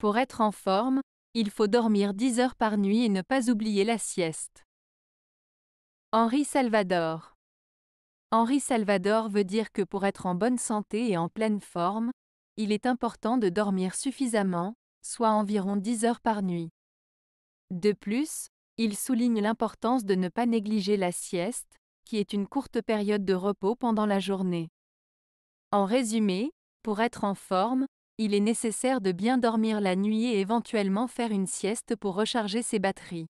Pour être en forme, il faut dormir 10 heures par nuit et ne pas oublier la sieste. Henri Salvador Henri Salvador veut dire que pour être en bonne santé et en pleine forme, il est important de dormir suffisamment, soit environ 10 heures par nuit. De plus, il souligne l'importance de ne pas négliger la sieste, qui est une courte période de repos pendant la journée. En résumé, pour être en forme, il est nécessaire de bien dormir la nuit et éventuellement faire une sieste pour recharger ses batteries.